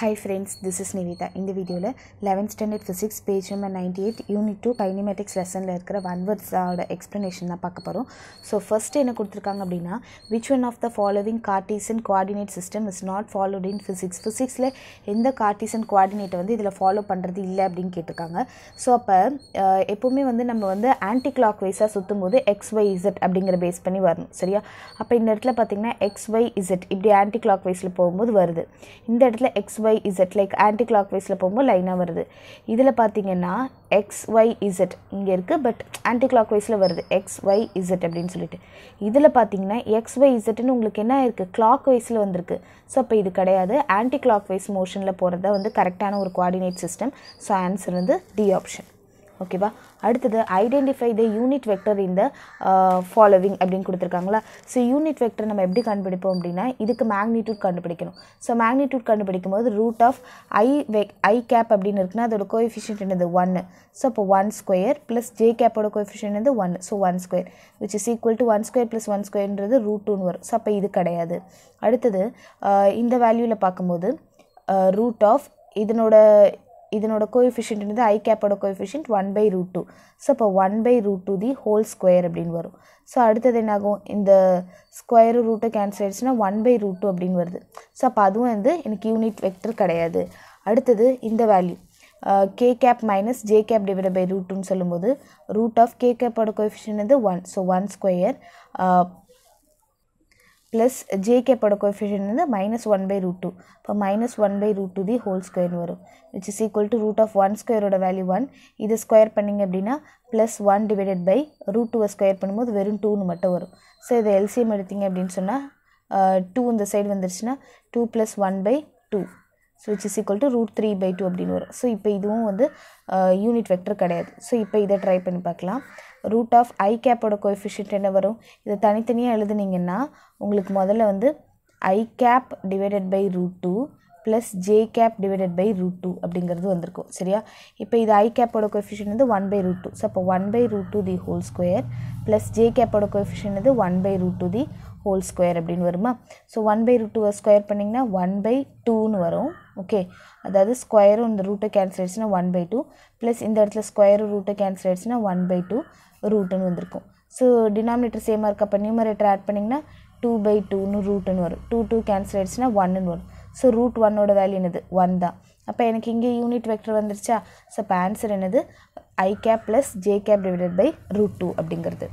high friends this is Nivitha இந்த வீடியோவில் eleventh standard physics page number ninety eight unit two kinematics லெசனில் இருக்கிற one வேர்ட்ஸோட explanation தான் பார்க்க போகிறோம் ஸோ ஃபஸ்ட்டு என்ன கொடுத்துருக்காங்க அப்படின்னா which one of the following Cartesian coordinate system is not followed in physics ஃபிசிக்ஸில் எந்த கார்டீசன் கோஆர்டினேட்டை வந்து இதில் ஃபாலோ பண்ணுறது இல்லை அப்படின்னு கேட்டிருக்காங்க ஸோ அப்போ எப்போவுமே வந்து நம்ம வந்து ஆன்டி கிளாக் வைஸாக சுற்றும் போது எக்ஸ் ஒய் இசட் அப்படிங்கிற பேஸ் பண்ணி வரணும் சரியா அப்போ இந்த இடத்துல பார்த்தீங்கன்னா எக்ஸ் ஒய் இசட் இப்படி ஆன்டி கிளாக் வைஸில் போகும்போது வருது இந்த இடத்துல X Y Y Z like ஆன்டி கிளாக் வைஸில் போகும்போது லைனாக வருது இதில் பார்த்தீங்கன்னா எக்ஸ் ஒய் இசட் இங்கே இருக்குது பட் ஆன்டி கிளாக் வைஸில் வருது எக்ஸ் ஒய் இசட் அப்படின்னு சொல்லிட்டு இதில் பார்த்தீங்கன்னா எக்ஸ் ஒய் இசட்னு உங்களுக்கு என்ன இருக்குது கிளாக் வைஸில் வந்திருக்கு ஸோ அப்போ இது கிடையாது ஆன்டி கிளாக் வைஸ் மோஷனில் போகிறத வந்து கரெக்டான ஒரு கோஆர்டினேட் சிஸ்டம் ஸோ ஆன்சர் வந்து டி ஆப்ஷன் ஓகேவா அடுத்தது ஐடென்டிஃபை த யூனிட் வெக்டர் இந்த ஃபாலோவிங் அப்படின்னு கொடுத்துருக்காங்களா ஸோ யூனிட் வெக்டர் நம்ம எப்படி கண்டுபிடிப்போம் அப்படின்னா இதுக்கு மேக்னிடியூட் கண்டுபிடிக்கணும் ஸோ மேக்னிடியூட் கண்டுபிடிக்கும் போது ரூட் ஆஃப் ஐ வெ ஐ கேப் அப்படின்னு இருக்குன்னா அதோட கோஎஃபிஷியன்ட் என்னது ஒன்று ஸோ அப்போ ஒன் ஸ்கொயர் ப்ளஸ் ஜே கேப்போட கோஎஃபிஷியன் வந்து one so one square which is equal to one square plus one ஸ்கொயர்ன்றது ரூட் டூன்னு வரும் ஸோ அப்போ இது கிடையாது அடுத்தது uh, இந்த வேல்யூவில் பார்க்கும்போது ரூட் uh, ஆஃப் இதனோட இதனோட கோஎஃபிஷியன்ட்னது ஐ கேப்போட coefficient one by root two so இப்போ one by root two the whole square அப்படின்னு வரும் ஸோ அடுத்தது என்னாகும் இந்த ஸ்கொயரு ரூட்டை கேன்சல் ஆகிடுச்சுன்னா ஒன் பை ரூட் டூ அப்படின்னு வருது ஸோ அப்போ அதுவும் வந்து எனக்கு யூனிட் வெக்டர் கிடையாது அடுத்தது இந்த value K cap minus J cap divide by root டூன்னு சொல்லும்போது ரூட் ஆஃப் கே கேப்போட கோஎஃபிஷியன் வந்து one so one square plus J ಕೆ ಪಡೋ ಕೊಫಿಷಿಯನ್ನಿಂದ minus one by root two இப்போ minus one by root two the whole square வரும் which is equal to root of one ஸ்கொயரோட வேல்யூ ஒன் இதை square பண்ணிங்க அப்படின்னா plus one divided by root டூவை ஸ்கொயர் பண்ணும்போது வெறும் டூன்னு மட்டும் வரும் ஸோ இதை எல்சிஎம் எடுத்தீங்க அப்படின்னு சொன்னால் டூ இந்த சைடு வந்துருச்சுன்னா two plus one by two so which is equal to root three by two அப்படின்னு வரும் ஸோ இப்போ இதுவும் வந்து யூனிட் வெக்டர் கிடையாது ஸோ இப்போ இதை ட்ரை பண்ணி பார்க்கலாம் ரூட் ஆஃப் ஐ கேப்போட coefficient என்ன வரும் இதை தனித்தனியாக எழுதுனீங்கன்னா உங்களுக்கு முதல்ல வந்து I cap divided by root two plus J cap divided by root two அப்படிங்கிறது வந்திருக்கும் சரியா இப்போ இது ஐ கேப்போட coefficient வந்து one by root two so 1 one by 2 the the whole square plus J கேப்போட coefficient வந்து one by root 2 the whole square அப்படின்னு வருமா ஸோ ஒன் பை ரூட் டூவை ஸ்கொயர் பண்ணிங்கன்னா ஒன் பை டூன்னு வரும் ஓகே அதாவது ஸ்கொயரும் இந்த ரூட்டை கேன்சல் ஆயிடுச்சுன்னா ஒன் பை டூ ப்ளஸ் இந்த இடத்துல ஸ்கொயரும் ரூட்டை கேன்சல் ஆயிடுச்சுன்னா ஒன் பை டூ ரூட்டுன்னு வந்திருக்கும் ஸோ டினாமினேட்டர் சேமாக இருக்க அப்போ நியூமரேட்டர் ஆட் பண்ணிங்கன்னா டூ பை டூன்னு ரூட்டுன்னு வரும் டூ டூ கேன்சல் ஆகிடுச்சுன்னா ஒன்னுன்னு வரும் ஸோ ரூட் ஒன்னோட வேல்யூ என்னது ஒன் தான் அப்போ எனக்கு இங்கே யூனிட் வெக்டர் வந்துருச்சா ஸோ இப்போ ஆன்சர் என்னது I cap plus J cap divided by root two அப்படிங்கிறது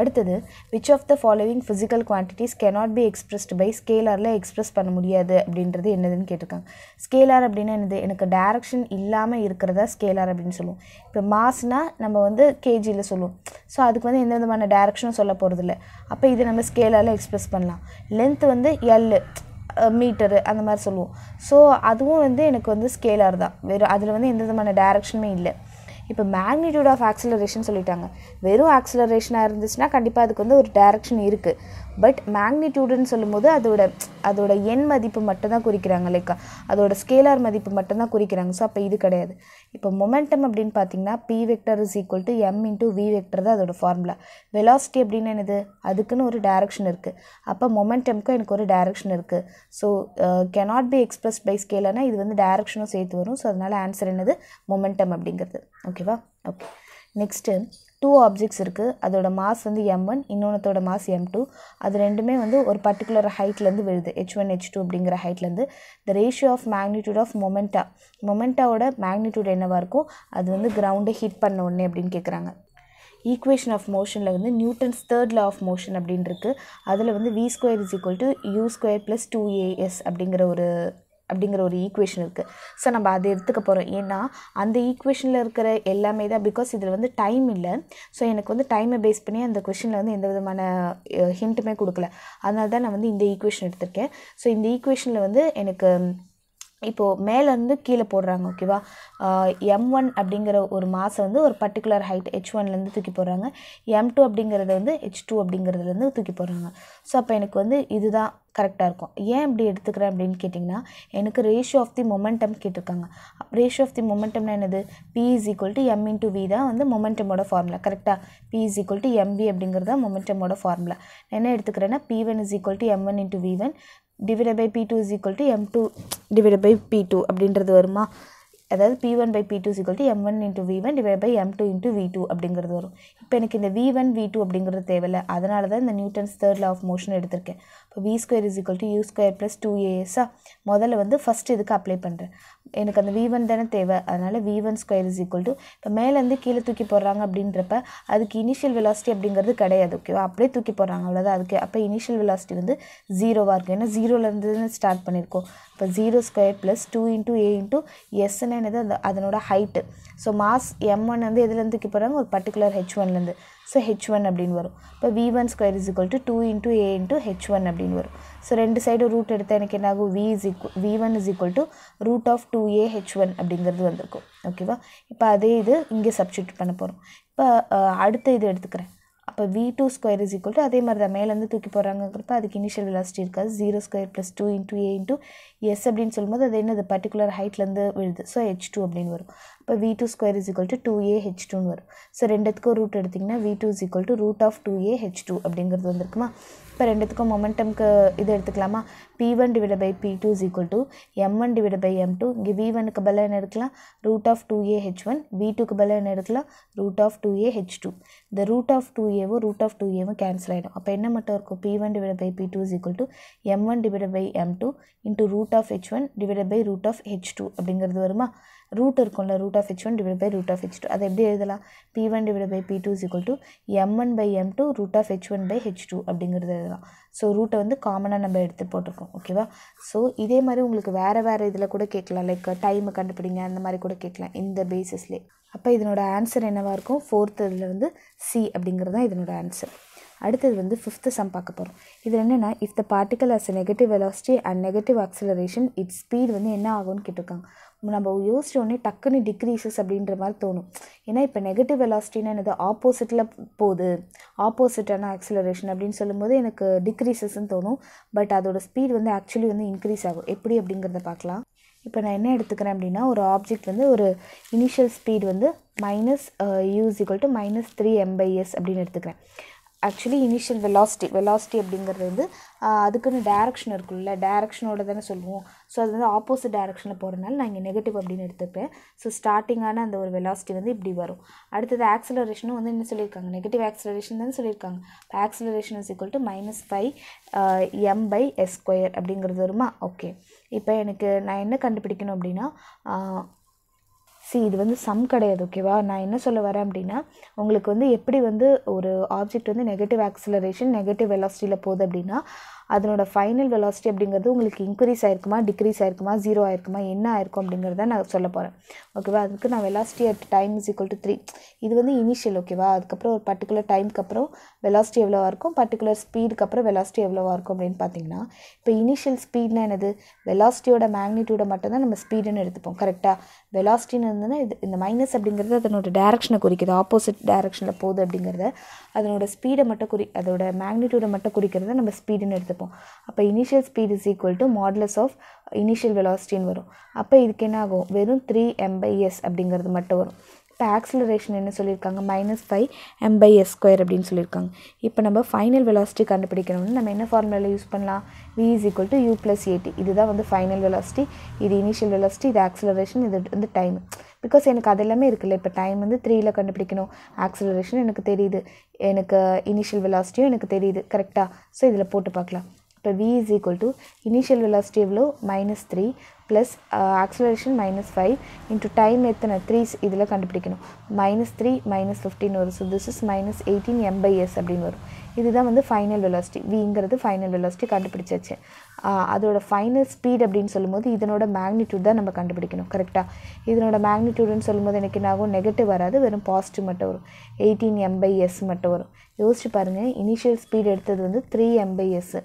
அடுத்தது which of the following physical quantities cannot be expressed by ஸ்கேலாரில் எக்ஸ்பிரஸ் பண்ண முடியாது அப்படின்றது என்னதுன்னு கேட்டிருக்காங்க ஸ்கேலர் அப்படின்னா என்னது எனக்கு டேரக்ஷன் இல்லாமல் இருக்கிறதா ஸ்கேலர் அப்படின்னு சொல்லுவோம் இப்போ மாஸ்னால் நம்ம வந்து கேஜியில் சொல்லுவோம் ஸோ அதுக்கு வந்து எந்த விதமான டேரக்ஷனும் சொல்ல போகிறதில்ல அப்போ இதை நம்ம ஸ்கேலாரில் எக்ஸ்பிரஸ் பண்ணலாம் லென்த் வந்து எல் மீட்டரு அந்த மாதிரி சொல்லுவோம் ஸோ அதுவும் வந்து எனக்கு வந்து ஸ்கேலர் தான் வெறும் அதில் வந்து எந்த விதமான டேரக்ஷனுமே இல்லை இப்போ மேக்னிடியூட் ஆஃப் ஆக்சிலரேஷன் சொல்லிட்டாங்க வெறும் ஆக்சிலரேஷனாக இருந்துச்சுன்னா கண்டிப்பாக அதுக்கு வந்து ஒரு டேரக்ஷன் இருக்குது பட் மேக்னிடியூடுன்னு சொல்லும்போது அதோட அதோட எண் மதிப்பு மட்டும்தான் குறிக்கிறாங்க லைக் அதோட ஸ்கேலார் மதிப்பு மட்டும்தான் குறிக்கிறாங்க ஸோ அப்போ இது கிடையாது இப்போ மொமெண்டம் அப்படின்னு பார்த்தீங்கன்னா P vector is equal to M into V vector தான் அதோட ஃபார்முலா வெலாசிட்டி அப்படின்னு என்னது அதுக்குன்னு ஒரு டேரக்ஷன் இருக்குது அப்போ மொமெண்டம்க்கும் எனக்கு ஒரு டேரக்ஷன் இருக்குது so cannot be express by ஸ்கேலனா இது வந்து டேரக்ஷனும் சேர்த்து வரும் ஸோ அதனால் ஆன்சர் என்னது மொமெண்டம் அப்படிங்கிறது ஓகேவா ஓகே நெக்ஸ்ட்டு டூ ஆப்ஜெக்ட்ஸ் இருக்குது அதோட மாஸ் வந்து எம் ஒன் இன்னொன்றத்தோட மாஸ் எம் டூ அது ரெண்டுமே வந்து ஒரு பர்டிகுலர் ஹைட்லேருந்து விழுது ஹெச் ஒன் ஹெச் டூ அப்படிங்கிற ஹைட்லேருந்து the ratio of magnitude of momenta மொமெண்டாவோட மேக்னிடியூட் என்னவாக இருக்கும் அது வந்து கிரவுண்டை ஹிட் பண்ண உடனே அப்படின்னு கேட்குறாங்க ஈக்குவேஷன் ஆஃப் மோஷனில் வந்து Newton's third law of motion அப்படின்னு இருக்குது அதில் வந்து V square is equal to U square plus two AS அப்படிங்கிற ஒரு அப்படிங்கிற ஒரு ஈக்குவேஷன் இருக்குது ஸோ நம்ம அதை எடுத்துக்க போகிறோம் ஏன்னா அந்த ஈக்குவேஷனில் இருக்கிற எல்லாமே தான் பிகாஸ் இதில் வந்து டைம் இல்லை ஸோ எனக்கு வந்து டைமை பேஸ் பண்ணி அந்த கொஷினில் வந்து எந்த விதமான ஹிண்ட்டுமே கொடுக்கல அதனால தான் நான் வந்து இந்த ஈக்குவேஷன் எடுத்திருக்கேன் ஸோ இந்த ஈக்குவேஷனில் வந்து எனக்கு இப்போது மேலேருந்து கீழே போடுறாங்க ஓகேவா எம் ஒன் அப்படிங்கிற ஒரு மாதம் வந்து ஒரு பர்டிகுலர் ஹைட் ஹெச் ஒன்லேருந்து தூக்கி போடுறாங்க எம் டூ அப்படிங்கிறத வந்து ஹெச் டூ அப்படிங்கிறதுலேருந்து தூக்கி போடுறாங்க ஸோ அப்போ எனக்கு வந்து இதுதான் கரெக்டாக இருக்கும் ஏன் இப்படி எடுத்துக்கிறேன் அப்படின்னு கேட்டிங்கன்னா எனக்கு ரேஷியோ ஆஃப் தி மொமெண்டம் கேட்டிருக்காங்க ரேஷியோ ஆஃப் தி மொமெண்டம்னா என்னது P is equal to M into V தான் வந்து மொமெண்டமோட ஃபார்முலா கரெக்டாக P is equal to MV அப்படிங்கிறது தான் மொமெண்டமோட ஃபார்முலா என்ன எடுத்துக்கிறேன்னா P one is equal to M one into V one divide by P two is equal to M two divide by P two அப்படின்றது வருமா அதாவது P one by P two equal to M one into V one divide by M two into V two அப்படிங்கிறது வரும் இப்போ எனக்கு இந்த we one we two அப்படிங்கிறது தேவையில்லை அதனால தான் இந்த Newton's third law of motion எடுத்திருக்கேன் இப்போ V square is equal to U square plus two ஏஎஸ்ஸாக முதல்ல வந்து ஃபஸ்ட் இதுக்கு அப்ளை பண்ணுறேன் எனக்கு அந்த வி ஒன் தானே தேவை அதனால் V one square is equal to இப்போ மேலேருந்து கீழே தூக்கி போடுறாங்க அப்படின்றப்ப அதுக்கு இனிஷியல் வெலாசிட்டி அப்படிங்கிறது கிடையாது ஓகேவா அப்படியே தூக்கி போடுறாங்க அவ்வளோதான் அதுக்கு அப்போ இனிஷியல் வெலாசிட்டி வந்து ஜீரோவாக இருக்கும் ஏன்னா ஜீரோலேருந்து ஸ்டார்ட் பண்ணியிருக்கோம் இப்போ zero square plus two into A into எஸ்ன்னு என்னது அதனோட height so mass M one வந்து எதுலேருந்து தூக்கி போடுறாங்க ஒரு பர்டிகுலர் ஹெச் ஒன்லேருந்து ஸோ ஹெச் ஒன் அப்படின்னு வரும் இப்போ V one square is equal to two into A into H one அப்படின்னு வரும் ஸோ ரெண்டு சைடு ரூட் எடுத்தால் எனக்கு என்ன ஆகும் V is equal V one is equal to root of two A H one அப்படிங்கிறது வந்திருக்கும் ஓகேவா இப்போ அதே இது இங்கே சப்ஸ்டியூட் பண்ண போகிறோம் இப்போ அடுத்த இது எடுத்துக்கிறேன் அப்போ V two square is equal to அதே மாதிரி தான் மேலேருந்து தூக்கி போகிறாங்கிறப்ப அதுக்கு இனிஷியல் விலாசிட்டி இருக்காது zero square plus two into A into S அப்படின்னு சொல்லும்போது அது என்னது பர்டிகுலர் ஹைட்லேருந்து விழுது ஸோ ஹெச் டூ அப்படின்னு வரும் இப்போ V two square is equal to two A H டூன்னு வரும் ஸோ ரெண்டுத்துக்கும் ரூட் எடுத்திங்கன்னா V two is equal to root of two A H two அப்படிங்கிறது வந்துருக்குமா இப்போ ரெண்டுத்துக்கும் மொமெண்டம்க்கு இது எடுத்துக்கலாமா P one divide by P two is equal to M one divide by M two இங்கே வி ஒனுக்கு பதிலாக என்ன எடுக்கலாம் root of two A H one V டூக்கு பதிலாக என்ன எடுக்கலாம் root of two A H two இந்த ரூட் ஆஃப் டூ ஏவோ ரூட் ஆஃப் டூ ஏவோ கேன்சல் ஆகிடும் அப்போ என்ன மட்டும் இருக்கும் P one divide by P two is equal to M one divide by M two into root of H one divide by root of H two அப்படிங்கிறது வருமா root இருக்கும்ல root of H one divide by root of H two அதை எப்படி எழுதலாம் P one divide by P two is equal to M one by M two root of H one by H two அப்படிங்கிறது எழுதலாம் so ரூட்டை வந்து காமனாக நம்ம எடுத்து போட்டிருக்கோம் ஓகேவா ஸோ இதே மாதிரி உங்களுக்கு வேறு வேறு இதில் கூட கேட்கலாம் லைக் டைமை கண்டுபிடிங்க அந்த மாதிரி கூட கேட்கலாம் இந்த பேசிஸ்லே அப்போ இதனோட ஆன்சர் என்னவாக இருக்கும் ஃபோர்த்து இதில் வந்து சி அப்படிங்கிறது தான் இதனோட ஆன்சர் அடுத்தது வந்து ஃபிஃப்த்து சம் பார்க்க போகிறோம் இதில் என்னென்னா if the particle has negative velocity and negative acceleration its speed வந்து என்ன ஆகும்னு கேட்டிருக்காங்க நம்ம உடனே டக்குன்னு டிக்ரீசஸ் அப்படின்ற மாதிரி தோணும் ஏன்னா இப்போ நெகட்டிவ் வெலாசிட்டின்னா எனது ஆப்போசிட்டில் போகுது ஆப்போசிட்டான ஆக்சிலரேஷன் அப்படின்னு சொல்லும்போது எனக்கு டிக்ரீசஸ்ன்னு தோணும் பட் அதோட ஸ்பீட் வந்து ஆக்சுவலி வந்து இன்க்ரீஸ் ஆகும் எப்படி அப்படிங்கிறத பார்க்கலாம் இப்போ நான் என்ன எடுத்துக்கிறேன் அப்படின்னா ஒரு ஆப்ஜெக்ட் வந்து ஒரு இனிஷியல் ஸ்பீட் வந்து minus U is equal to minus three M by S அப்படின்னு எடுத்துக்கிறேன் ஆக்சுவலி இனிஷியல் வெலாசிட்டி வெலாசிட்டி அப்படிங்கிறது வந்து அதுக்குன்னு டேரக்ஷன் இருக்குல்ல டேரக்ஷனோட தானே சொல்லுவோம் ஸோ அது வந்து ஆப்போசிட் டேரக்ஷனில் போகிறதுனால நான் இங்கே நெகட்டிவ் அப்படின்னு எடுத்துப்பேன் ஸோ ஸ்டார்டிங்கான அந்த ஒரு வெலாசிட்டி வந்து இப்படி வரும் அடுத்தது ஆக்சலரேஷனும் வந்து என்ன சொல்லியிருக்காங்க நெகட்டிவ் ஆக்சலரேஷன் தானே சொல்லியிருக்காங்க இப்போ acceleration is equal to minus five M by S square அப்படிங்கிறது வருமா ஓகே இப்போ எனக்கு நான் என்ன கண்டுபிடிக்கணும் அப்படின்னா சி இது வந்து சம் கிடையாது ஓகேவா நான் என்ன சொல்ல வரேன் அப்படின்னா உங்களுக்கு வந்து எப்படி வந்து ஒரு ஆப்ஜெக்ட் வந்து நெகட்டிவ் ஆக்சிலரேஷன் நெகட்டிவ் வெலாசிட்டியில் போகுது அப்படின்னா அதனோட ஃபைனல் வெலாசிட்டி அப்படிங்கிறது உங்களுக்கு இன்க்ரீஸ் ஆயிருக்குமா டிக்ரீஸ் ஆயிருக்குமா ஜீரோ ஆயிருக்குமா என்ன ஆயிருக்கும் அப்படிங்கிறத நான் சொல்ல போகிறேன் ஓகேவா அதுக்கு நான் velocity at time is equal to three இது வந்து இனிஷியல் ஓகேவா அதுக்கப்புறம் ஒரு பர்டிகுலர் டைமுக்கு அப்புறம் வெலாசிட்டி எவ்வளோவா இருக்கும் பர்டிகுலர் ஸ்பீடுக்கு அப்புறம் வெலாசிட்டி எவ்வளோவா இருக்கும் அப்படின்னு பார்த்தீங்கன்னா இப்போ இனிஷியல் ஸ்பீட்னா என்னது வெலாசிட்டியோட மட்டும் மட்டும்தான் நம்ம ஸ்பீடுன்னு எடுத்துப்போம் கரெக்டாக வெலாசிட்டின்னு இருந்ததுன்னா இது இந்த மைனஸ் அப்படிங்கிறது அதனோட டேரக்ஷனை குறிக்கிது ஆப்போசிட் டேரக்ஷனில் போகுது அப்படிங்கிறத அதனோட ஸ்பீடை மட்டும் குறி அதோட மேக்னிடியூடை மட்டும் குறிக்கிறத நம்ம ஸ்பீடுன்னு எடுத்துப்போம் எடுத்துப்போம் அப்போ initial speed is equal to modulus of initial வெலாசிட்டின்னு வரும் அப்போ இதுக்கு என்ன ஆகும் வெறும் த்ரீ எம்பை எஸ் அப்படிங்கிறது மட்டும் வரும் இப்போ ஆக்சிலரேஷன் என்ன சொல்லியிருக்காங்க minus five M by S square அப்படின்னு சொல்லியிருக்காங்க இப்போ நம்ம ஃபைனல் வெலாசிட்டி கண்டுபிடிக்கணும்னு நம்ம என்ன ஃபார்முலாவில் யூஸ் பண்ணலாம் V is equal to U plus AT இதுதான் வந்து ஃபைனல் வெலாசிட்டி இது இனிஷியல் வெலாசிட்டி இது ஆக்சிலரேஷன் இது வந்து டைம் பிகாஸ் எனக்கு அது எல்லாமே இருக்குல்ல இப்போ டைம் வந்து த்ரீயில் கண்டுபிடிக்கணும் ஆக்சிலரேஷன் எனக்கு தெரியுது எனக்கு இனிஷியல் வெலாசிட்டியும் எனக்கு தெரியுது கரெக்டாக ஸோ இதில் போட்டு பார்க்கலாம் இப்போ V is equal to initial velocity எவ்வளோ minus three plus acceleration minus five into time எத்தனை த்ரீஸ் இதில் கண்டுபிடிக்கணும் மைனஸ் த்ரீ மைனஸ் ஃபிஃப்டின் வரும் so this is minus eighteen M by S அப்படின்னு வரும் இதுதான் வந்து ஃபைனல் வெலாசிட்டி விங்கிறது ஃபைனல் வெலாசிட்டி கண்டுபிடிச்சாச்சு அதோட ஃபைனல் ஸ்பீட் அப்படின்னு சொல்லும்போது இதனோட மேக்னிடியூட் தான் நம்ம கண்டுபிடிக்கணும் கரெக்டாக இதனோட மேக்னிடியூடுன்னு சொல்லும்போது எனக்கு என்ன ஆகும் நெகட்டிவ் வராது வெறும் பாசிட்டிவ் மட்டும் வரும் எயிட்டீன் எம்பைஎஸ் மட்டும் வரும் யோசிச்சு பாருங்கள் இனிஷியல் ஸ்பீட் எடுத்தது வந்து த்ரீ எம்பைஎஸ்ஸு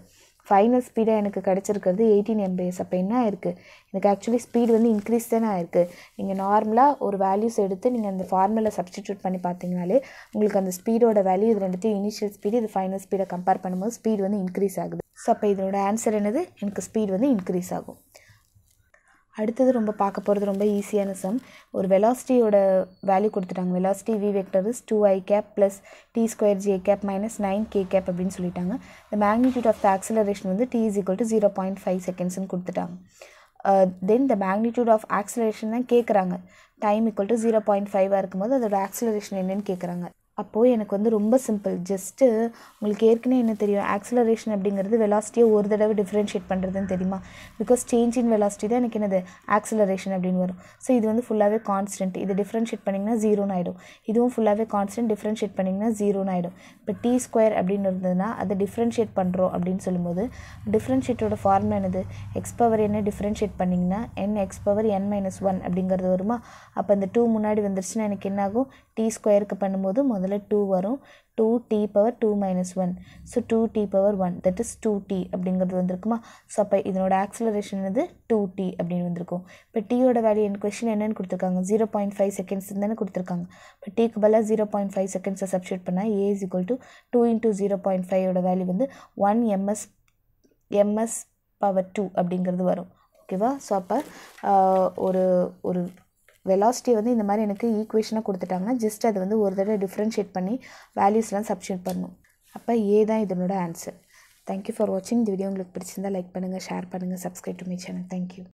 ஃபைனல் ஸ்பீடாக எனக்கு கிடச்சிருக்கிறது எயிட்டீன் எம்பிஎஸ் அப்போ என்ன ஆயிருக்கு எனக்கு ஆக்சுவலி ஸ்பீடு வந்து இன்க்ரீஸ் தானே ஆயிருக்கு நீங்கள் நார்மலாக ஒரு வேல்யூஸ் எடுத்து நீங்கள் அந்த ஃபார்முலா சப்ஸ்டிடியூட் பண்ணி பார்த்தீங்கனாலே உங்களுக்கு அந்த ஸ்பீடோட வேல்யூ இது ரெண்டுத்தையும் இனிஷியல் ஸ்பீடு இது ஃபைனல் ஸ்பீடை கம்பேர் பண்ணும்போது ஸ்பீடு வந்து இன்க்ரீஸ் ஆகுது ஸோ அப்போ இதனோட ஆன்சர் என்னது எனக்கு ஸ்பீட் வந்து இன்க்ரீஸ் ஆகும் அடுத்தது ரொம்ப பார்க்க போகிறது ரொம்ப ஈஸியான சம் ஒரு வெலாசிட்டியோட வேல்யூ கொடுத்துட்டாங்க velocity V vector is two I cap plus T square J cap minus nine K cap அப்படின்னு சொல்லிட்டாங்க இந்த மேக்னிடியூட் ஆஃப் த ஆக்சிலரேஷன் வந்து T is equal to zero point five செகண்ட்ஸ்னு கொடுத்துட்டாங்க then the magnitude of acceleration தான் கேட்குறாங்க time equal to zero point ஃபைவாக இருக்கும்போது அதோட ஆக்சிலரேஷன் என்னென்னு கேட்குறாங்க அப்போது எனக்கு வந்து ரொம்ப சிம்பிள் ஜஸ்ட்டு உங்களுக்கு ஏற்கனவே என்ன தெரியும் ஆக்சலரேஷன் அப்படிங்கிறது வெலாசிட்டியை ஒரு தடவை டிஃப்ரென்ஷியேட் பண்ணுறதுன்னு தெரியுமா பிகாஸ் சேஞ்ச் இன் வெலாசிட்டி தான் எனக்கு என்னது ஆக்சலரேஷன் அப்படின்னு வரும் ஸோ இது வந்து ஃபுல்லாகவே கான்ஸ்டன்ட் இது டிஃப்ரென்ஷியேட் பண்ணிங்கன்னா ஜீரோன்னு ஆகிடும் இதுவும் ஃபுல்லாகவே கான்ஸ்டன்ட் டிஃப்ரென்ஷியேட் பண்ணிங்கன்னா ஜீரோன்னு ஆகிடும் இப்போ டி ஸ்கொயர் அப்படின்னு இருந்ததுன்னா அதை டிஃப்ரென்ஷியேட் பண்ணுறோம் அப்படின்னு சொல்லும்போது டிஃப்ரென்ஷியேட்டோட ஃபார்ம் என்னது எக்ஸ் பவர் என்ன டிஃப்ரென்ஷியேட் பண்ணிங்கன்னா N X power N minus one அப்படிங்கிறது வருமா அப்போ அந்த டூ முன்னாடி வந்துருச்சுன்னா எனக்கு என்னாகும் டி ஸ்கொயருக்கு பண்ணும்போது முதல்ல அதில் டூ வரும் two T power two minus one so two T power one that is two T அப்படிங்கிறது வந்திருக்குமா ஸோ அப்போ இதனோட ஆக்சிலரேஷன் வந்து டூ டி அப்படின்னு வந்திருக்கும் இப்போ டீயோட வேல்யூ என் கொஷின் என்னென்னு கொடுத்துருக்காங்க ஜீரோ பாயிண்ட் ஃபைவ் செகண்ட்ஸ் தானே கொடுத்துருக்காங்க இப்போ டீக்கு பதிலாக ஜீரோ பாயிண்ட் ஃபைவ் செகண்ட்ஸை சப்ஷேட் பண்ணால் A is equal to two into zero point ஃபைவோட வேல்யூ வந்து one MS MS power two அப்படிங்கிறது வரும் ஓகேவா ஸோ அப்போ ஒரு ஒரு வெலாசிட்டி வந்து இந்த மாதிரி எனக்கு ஈக்குவேஷனாக கொடுத்துட்டாங்கன்னா ஜஸ்ட் அது வந்து ஒரு தடவை டிஃப்ரென்ஷியேட் பண்ணி வேல்யூஸ்லாம் சப்ஸ்டியூட் பண்ணும் அப்போ ஏ தான் இதனோட ஆன்சர் தேங்க்யூ ஃபார் வாட்சிங் இந்த வீடியோ உங்களுக்கு பிடிச்சிருந்தா லைக் பண்ணுங்கள் ஷேர் பண்ணுங்கள் subscribe to my channel thank you